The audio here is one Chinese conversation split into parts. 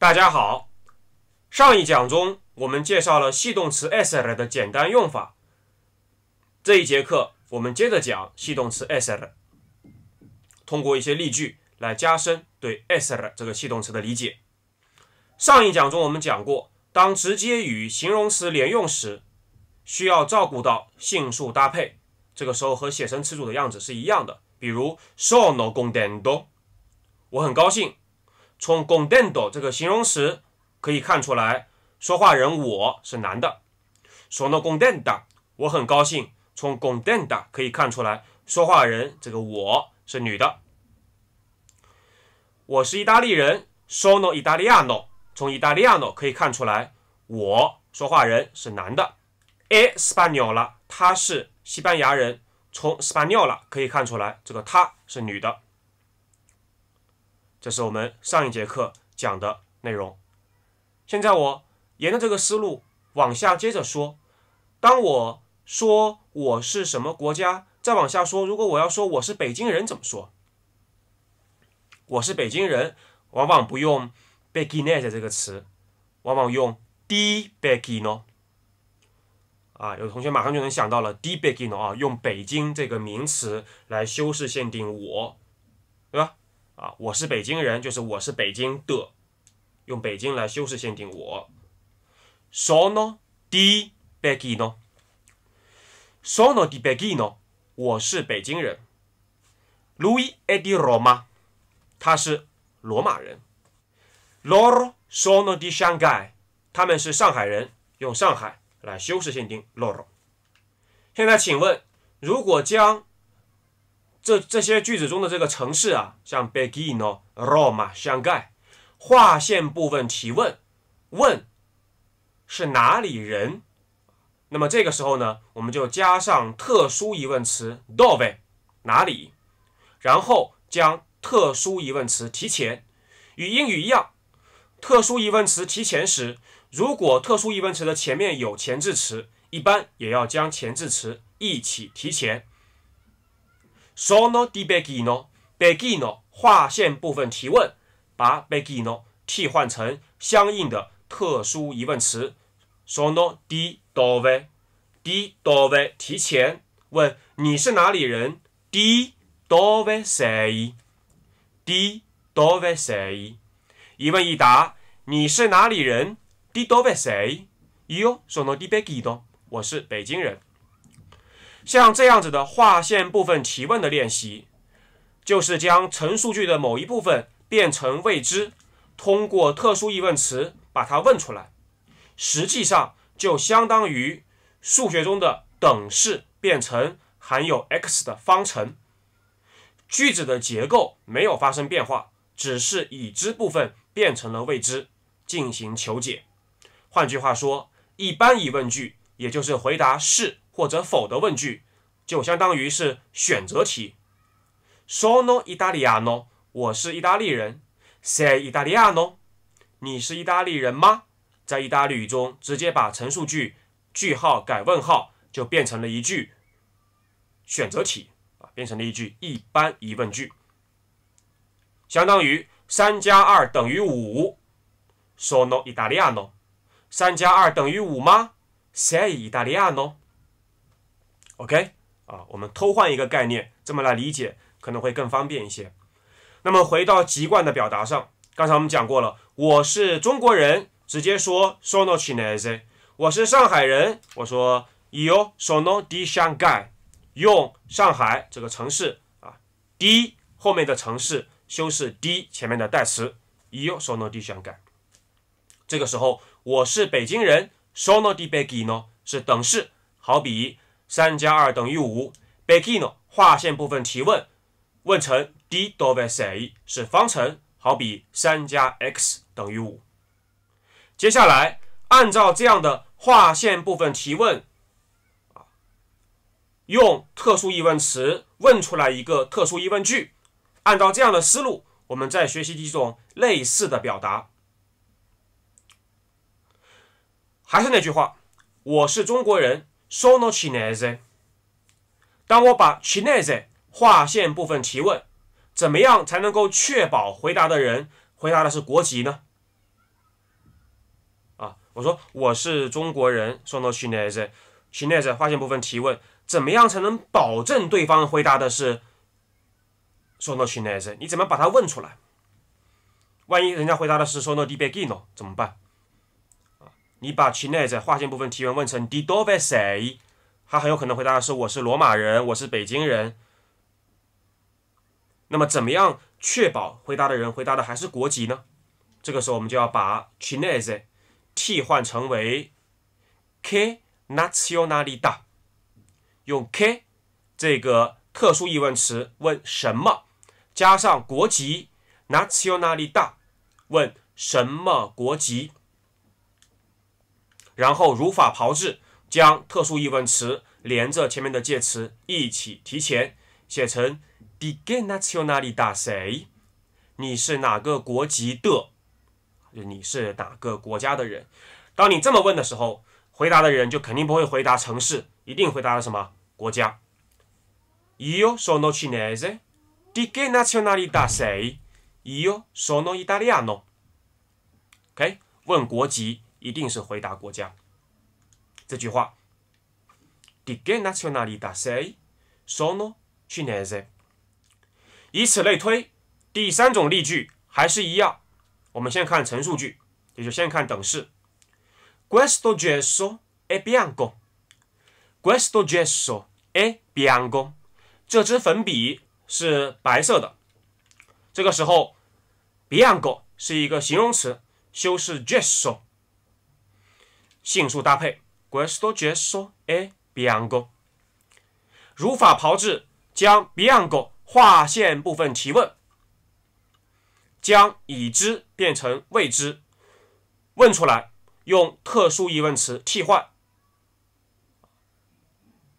大家好，上一讲中我们介绍了系动词 e s e r 的简单用法。这一节课我们接着讲系动词 e s e r 通过一些例句来加深对 e s e r 这个系动词的理解。上一讲中我们讲过，当直接与形容词连用时，需要照顾到性数搭配，这个时候和写成词组的样子是一样的。比如，sono contento，我很高兴。从 “contento” 这个形容词可以看出来，说话人我是男的。“sono contenta”，我很高兴。从 “contenta” 可以看出来，说话人这个我是女的。我是意大利人，“sono italiano”。从 “italiano” 可以看出来，我说话人是男的 a s p a n o l a 她是西班牙人。从 “spagnola” 可以看出来，这个她是女的。这是我们上一节课讲的内容。现在我沿着这个思路往下接着说。当我说我是什么国家，再往下说，如果我要说我是北京人，怎么说？我是北京人，往往不用 b e g i n at 这个词，往往用 Di b e g i n g 哦。啊，有同学马上就能想到了，Di b e g i n g 啊，用北京这个名词来修饰限定我，对吧？啊，我是北京人，就是我是北京的，用北京来修饰限定我。sono di b e g i n o s o n o di b e g i n o 我是北京人。l u i s i è di Roma，他是罗马人。Loro sono di Shanghai，他们是上海人，用上海来修饰限定 loro。现在请问，如果将这这些句子中的这个城市啊，像 Begino、Roma、香盖，划线部分提问，问是哪里人？那么这个时候呢，我们就加上特殊疑问词 dove，哪里？然后将特殊疑问词提前，与英语一样，特殊疑问词提前时，如果特殊疑问词的前面有前置词，一般也要将前置词一起提前。sono di b e g h i n o p e g h i n o 划线部分提问，把 b e g h i n o 替换成相应的特殊疑问词 sono di dove，di dove 提前问你是哪里人，di dove sei，di dove sei，一问一答你是哪里人，di dove sei，io sono di b e g h i n o 我是北京人。像这样子的划线部分提问的练习，就是将陈述句的某一部分变成未知，通过特殊疑问词把它问出来。实际上，就相当于数学中的等式变成含有 x 的方程。句子的结构没有发生变化，只是已知部分变成了未知，进行求解。换句话说，一般疑问句也就是回答是。或者否的问句，就相当于是选择题。sono italiano，我是意大利人。sei italiano，你是意大利人吗？在意大利语中，直接把陈述句句号改问号，就变成了一句选择题啊，变成了一句一般疑问句，相当于三加二等于五。sono italiano，三加二等于五吗？sei italiano？OK，啊，我们偷换一个概念，这么来理解可能会更方便一些。那么回到籍贯的表达上，刚才我们讲过了，我是中国人，直接说 sono Chinese。我是上海人，我说 io sono di Shanghai，用上海这个城市啊 d 后面的城市修饰 d 前面的代词 io sono di Shanghai。这个时候我是北京人，sono di Beijing 呢，是等式，好比。三加二等于五。b e g i n 划线部分提问，问成 D dove sei 是方程，好比三加 x 等于五。接下来，按照这样的划线部分提问，用特殊疑问词问出来一个特殊疑问句。按照这样的思路，我们再学习几种类似的表达。还是那句话，我是中国人。sono Chinese，当我把 Chinese 划线部分提问，怎么样才能够确保回答的人回答的是国籍呢？啊，我说我是中国人，sono Chinese，Chinese 划线部分提问，怎么样才能保证对方回答的是 sono Chinese？你怎么把它问出来？万一人家回答的是 sono di b e g i o 怎么办？你把 Chinese 划线部分提问，问成 Di dove sei？他很有可能回答的是我是罗马人，我是北京人。那么怎么样确保回答的人回答的还是国籍呢？这个时候我们就要把 Chinese 替换成为 K n a t i o n a l i t à 用 K 这个特殊疑问词问什么？加上国籍 n a t i o n a l i t à 问什么国籍？然后如法炮制，将特殊疑问词连着前面的介词一起提前，写成 “di che nazionalita sei”，你是哪个国籍的？就你是哪个国家的人？当你这么问的时候，回答的人就肯定不会回答城市，一定回答了什么国家。Io sono cinese. Di che nazionalita sei? Io sono italiano. OK，问国籍。一定是回答国家这句话。Di che nazionale dà se o n o cinese。以此类推，第三种例句还是一样。我们先看陈述句，也就先看等式。Questo gesso è bianco. Questo gesso è bianco。这支粉笔是白色的。这个时候，bianco 是一个形容词，修饰 gesso。迅速搭配 questo gesso a bianco。如法炮制，将 bianco 划线部分提问，将已知变成未知，问出来，用特殊疑问词替换，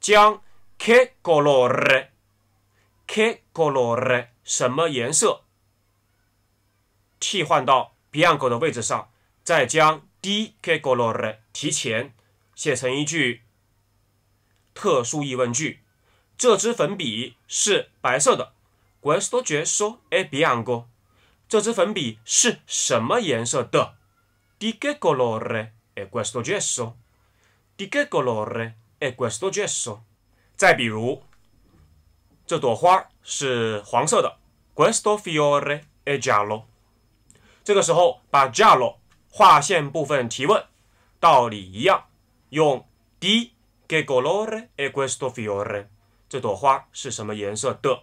将 che colore che colore 什么颜色替换到 bianco 的位置上，再将。di che colore 提前写成一句特殊疑问句。这支粉笔是白色的。Questo gesso è bianco。这支粉笔是什么颜色的？Di che colore è questo gesso? Di che colore è questo gesso? 再比如，这朵花是黄色的。Questo fiore è giallo。这个时候把 giallo 划线部分提问，道理一样，用 di che colore è questo fiore？这朵花是什么颜色的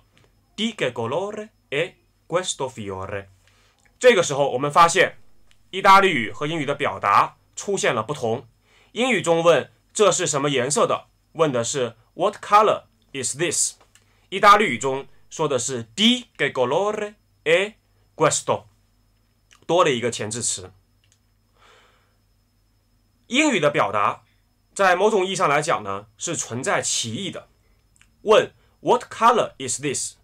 ？di che colore è questo fiore？这个时候我们发现，意大利语和英语的表达出现了不同。英语中问这是什么颜色的，问的是 What color is this？意大利语中说的是 di che colore è questo，多了一个前置词。英语的表达，在某种意义上来讲呢，是存在歧义的。问 What color is this？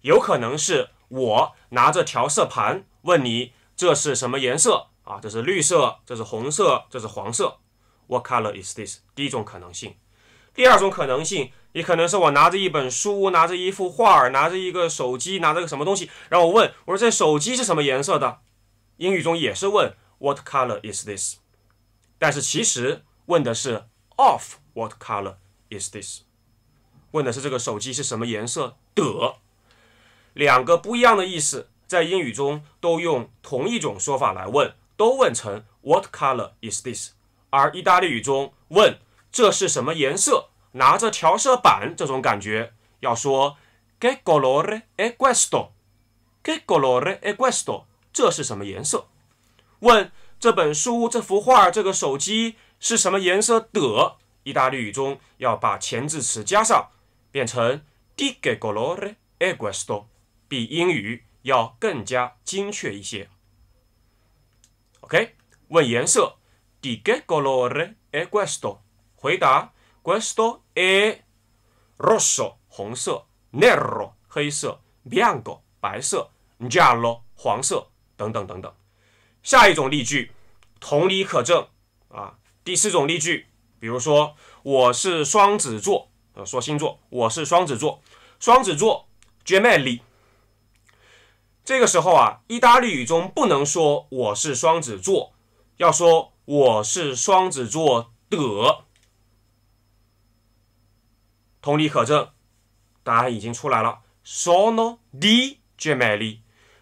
有可能是我拿着调色盘问你这是什么颜色啊？这是绿色，这是红色，这是黄色。What color is this？第一种可能性。第二种可能性也可能是我拿着一本书，拿着一幅画儿，拿着一个手机，拿着个什么东西，然后我问我说这手机是什么颜色的？英语中也是问 What color is this？但是其实问的是 “Of what color is this？” 问的是这个手机是什么颜色的。两个不一样的意思，在英语中都用同一种说法来问，都问成 “What color is this？” 而意大利语中问“这是什么颜色？”拿着调色板这种感觉，要说 “Che colore è questo？”“Che colore è questo？” 这是什么颜色？问。这本书、这幅画、这个手机是什么颜色的？意大利语中要把前置词加上，变成 di che colore è questo，比英语要更加精确一些。OK，问颜色，di che colore è questo？回答 questo è rosso（ 红色）、nero（ 黑色）、bianco（ 白色）、giallo（ 黄色）等等等等。下一种例句，同理可证啊。第四种例句，比如说我是双子座，呃，说星座，我是双子座，双子座，Germani。这个时候啊，意大利语中不能说我是双子座，要说我是双子座的。同理可证，答案已经出来了，sono di Germani，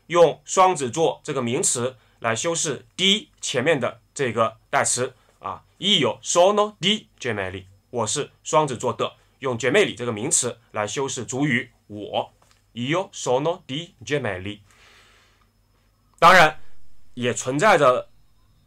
用双子座这个名词。来修饰 D 前面的这个代词啊 e 有 sono D gemelli，我是双子座的，用 gemelli 这个名词来修饰主语我，Eyo sono D gemelli。当然，也存在着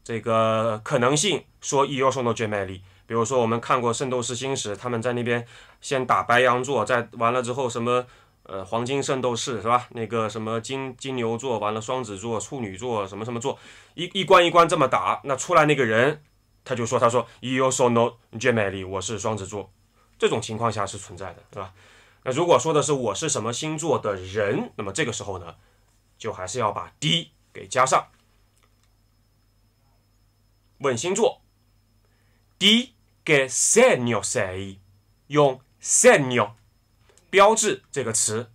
这个可能性，说 Eyo sono gemelli。比如说，我们看过《圣斗士星矢》，他们在那边先打白羊座，再完了之后什么。呃，黄金圣斗士是吧？那个什么金金牛座，完了双子座、处女座，什么什么座，一一关一关这么打，那出来那个人，他就说，他说 y o u sono gemelli，我是双子座，这种情况下是存在的，是吧？那如果说的是我是什么星座的人，那么这个时候呢，就还是要把 d 给加上，问星座，d 给 segno s a y 用 segno。标志这个词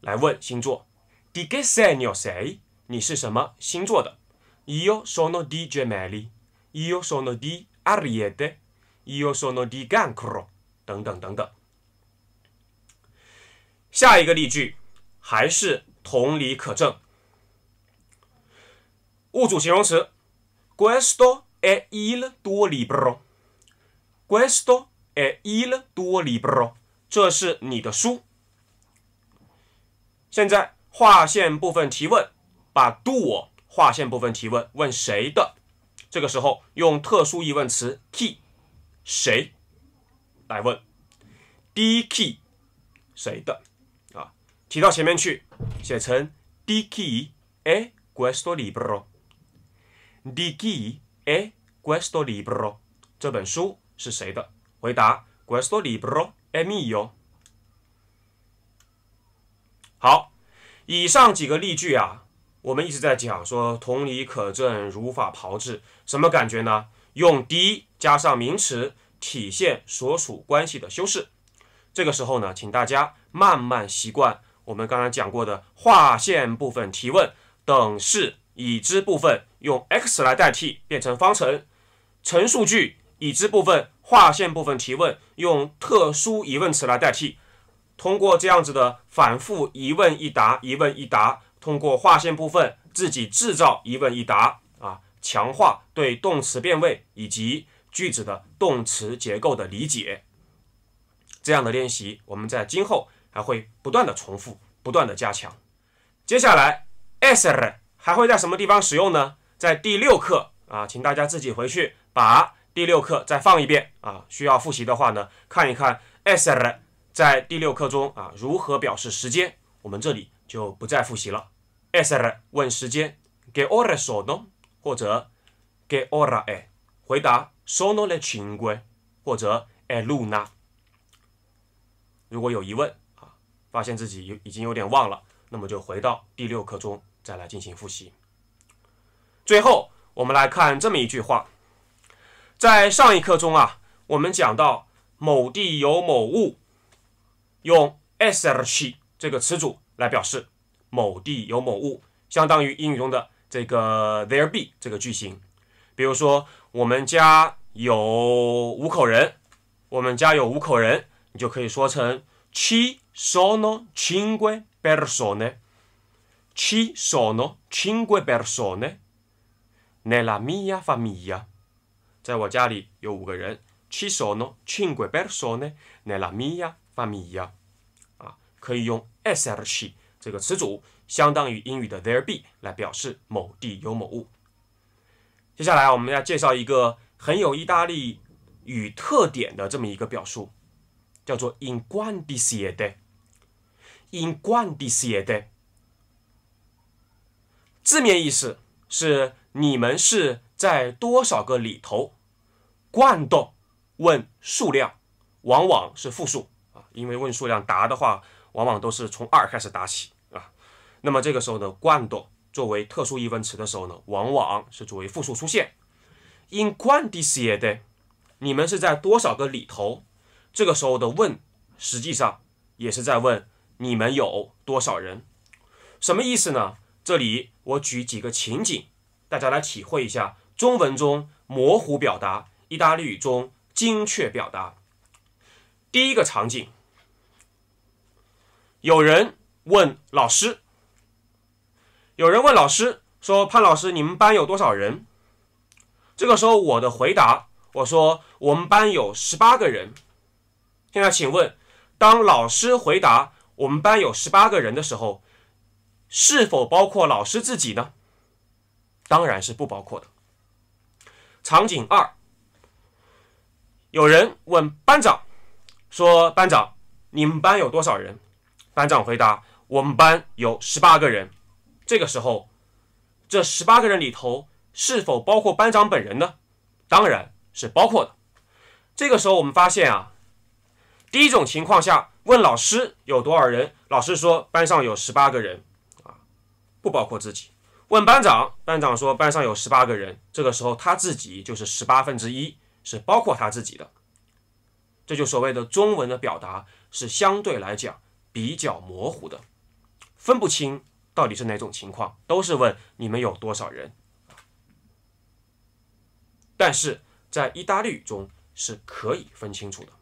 来问星座，degli sei 你有谁？你是什么星座的？io sono di gemelli，io sono di ariete，io sono di Cancro 等等等等。下一个例句还是同理可证。物主形容词，questo è il tuo libro，questo è il tuo libro。这是你的书。现在划线部分提问，把 “do” 我划线部分提问，问谁的？这个时候用特殊疑问词 “key”，谁来问？“D key 谁的？”啊，提到前面去，写成 “D key e questo libro”。“D key e questo libro” 这本书是谁的？回答：“questo libro”。密哟，好，以上几个例句啊，我们一直在讲说，同理可证，如法炮制，什么感觉呢？用“第”加上名词，体现所属关系的修饰。这个时候呢，请大家慢慢习惯我们刚才讲过的划线部分提问，等式已知部分用 x 来代替，变成方程。陈述句已知部分。划线部分提问，用特殊疑问词来代替。通过这样子的反复一问一答，一问一答，通过划线部分自己制造一问一答啊，强化对动词变位以及句子的动词结构的理解。这样的练习，我们在今后还会不断的重复，不断的加强。接下来，s r 还会在什么地方使用呢？在第六课啊，请大家自己回去把。第六课再放一遍啊！需要复习的话呢，看一看 s r 在第六课中啊如何表示时间，我们这里就不再复习了。s r 问时间，给 ore sono 或者给 ore e 回答 sono le c i n d i e 或者 e luna。如果有疑问啊，发现自己有已经有点忘了，那么就回到第六课中再来进行复习。最后，我们来看这么一句话。在上一课中啊，我们讲到某地有某物，用 S r C 这个词组来表示某地有某物，相当于英语中的这个 There be 这个句型。比如说，我们家有五口人，我们家有五口人，你就可以说成 C sono cinque persone。C sono cinque persone nella mia famiglia。在我家里有五个人。Chi sono cinque persone? n e l la mia famiglia，啊，可以用 “esserci” 这个词组，相当于英语的 “There be” 来表示某地有某物。接下来我们要介绍一个很有意大利语特点的这么一个表述，叫做 “in quanti sedi”。in quanti sedi，字面意思是“你们是在多少个里头”。罐头，问数量，往往是复数啊，因为问数量答的话，往往都是从二开始答起啊。那么这个时候呢，罐头作为特殊疑问词的时候呢，往往是作为复数出现。In quanti s y e a y 你们是在多少个里头？这个时候的问，实际上也是在问你们有多少人？什么意思呢？这里我举几个情景，大家来体会一下中文中模糊表达。意大利语中精确表达。第一个场景，有人问老师，有人问老师说：“潘老师，你们班有多少人？”这个时候我的回答，我说：“我们班有十八个人。”现在请问，当老师回答“我们班有十八个人”的时候，是否包括老师自己呢？当然是不包括的。场景二。有人问班长，说：“班长，你们班有多少人？”班长回答：“我们班有十八个人。”这个时候，这十八个人里头是否包括班长本人呢？当然是包括的。这个时候，我们发现啊，第一种情况下，问老师有多少人，老师说班上有十八个人，啊，不包括自己。问班长，班长说班上有十八个人。这个时候，他自己就是十八分之一。是包括他自己的，这就所谓的中文的表达是相对来讲比较模糊的，分不清到底是哪种情况，都是问你们有多少人。但是在意大利语中是可以分清楚的，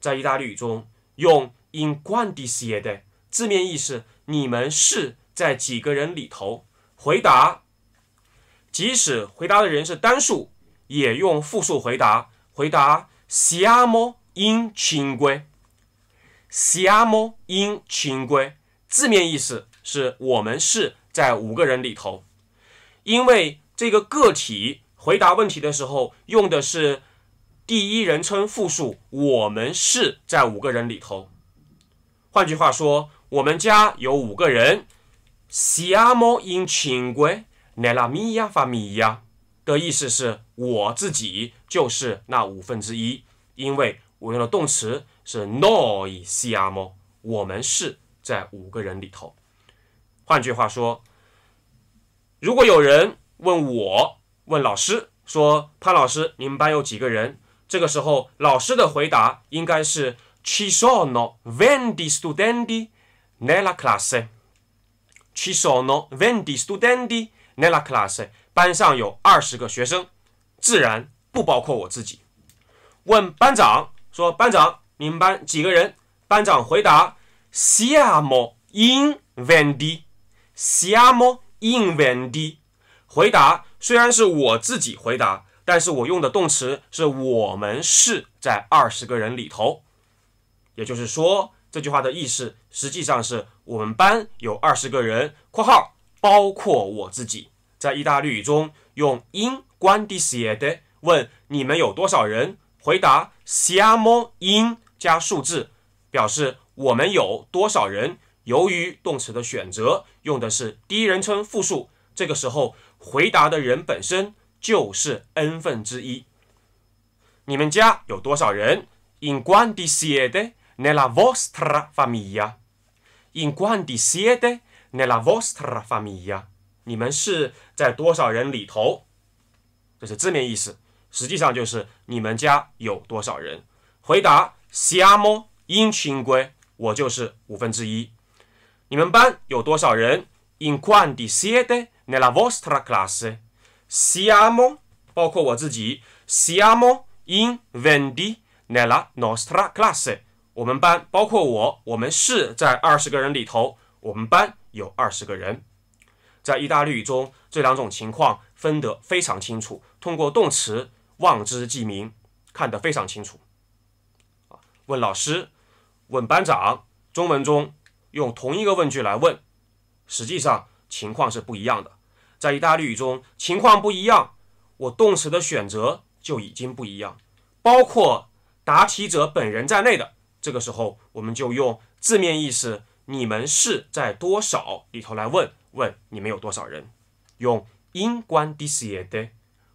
在意大利语中用 “in quanti siete” 字面意思，你们是在几个人里头回答，即使回答的人是单数。也用复数回答，回答 “Siamo in cinque”。Siamo in cinque，字面意思是我们是在五个人里头。因为这个个体回答问题的时候用的是第一人称复数，我们是在五个人里头。换句话说，我们家有五个人。Siamo in cinque nella mia famiglia。的意思是我自己就是那五分之一，因为我用的动词是 noi siamo，我们是在五个人里头。换句话说，如果有人问我，问老师说：“潘老师，你们班有几个人？”这个时候，老师的回答应该是 ci sono venti studenti nella classe，ci sono venti studenti nella classe。班上有二十个学生，自然不包括我自己。问班长说：“班长，你们班几个人？”班长回答：“iamo s in vendi，iamo s in vendi。”回答虽然是我自己回答，但是我用的动词是“我们是在二十个人里头”，也就是说，这句话的意思实际上是我们班有二十个人（括号包括我自己）。在意大利语中，用 “in quanti siete” 问你们有多少人，回答 “siamo in” 加数字，表示我们有多少人。由于动词的选择用的是第一人称复数，这个时候回答的人本身就是 n 分之一。你们家有多少人？“in quanti siete nella vostra famiglia？”“in quanti siete nella vostra famiglia？” 你们是在多少人里头？这是字面意思，实际上就是你们家有多少人。回答：Siamo in c i n g u i 我就是五分之一。你们班有多少人？In quante siete nella vostra classe？Siamo，包括我自己。Siamo in venti nella nostra classe。我们班包括我，我们是在二十个人里头。我们班有二十个人。在意大利语中，这两种情况分得非常清楚，通过动词望之即明，看得非常清楚。啊，问老师，问班长，中文中用同一个问句来问，实际上情况是不一样的。在意大利语中，情况不一样，我动词的选择就已经不一样，包括答题者本人在内的，这个时候我们就用字面意思“你们是在多少里头”来问。问你们有多少人？用 In quanti si?de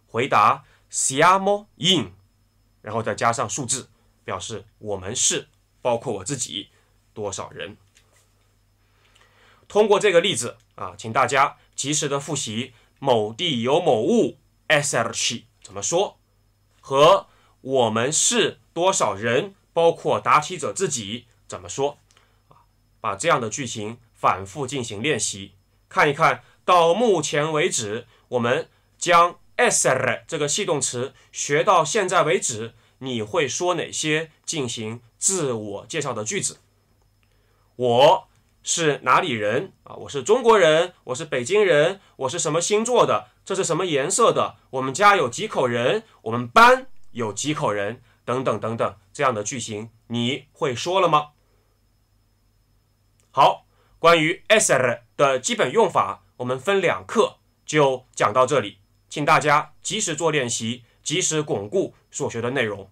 回答 Siamo in，然后再加上数字，表示我们是包括我自己多少人。通过这个例子啊，请大家及时的复习某地有某物 S r c 怎么说，和我们是多少人，包括答题者自己怎么说把这样的句型反复进行练习。看一看到目前为止，我们将 s r 这个系动词学到现在为止，你会说哪些进行自我介绍的句子？我是哪里人啊？我是中国人，我是北京人，我是什么星座的？这是什么颜色的？我们家有几口人？我们班有几口人？等等等等，这样的句型你会说了吗？好。关于 esser 的基本用法，我们分两课就讲到这里，请大家及时做练习，及时巩固所学的内容。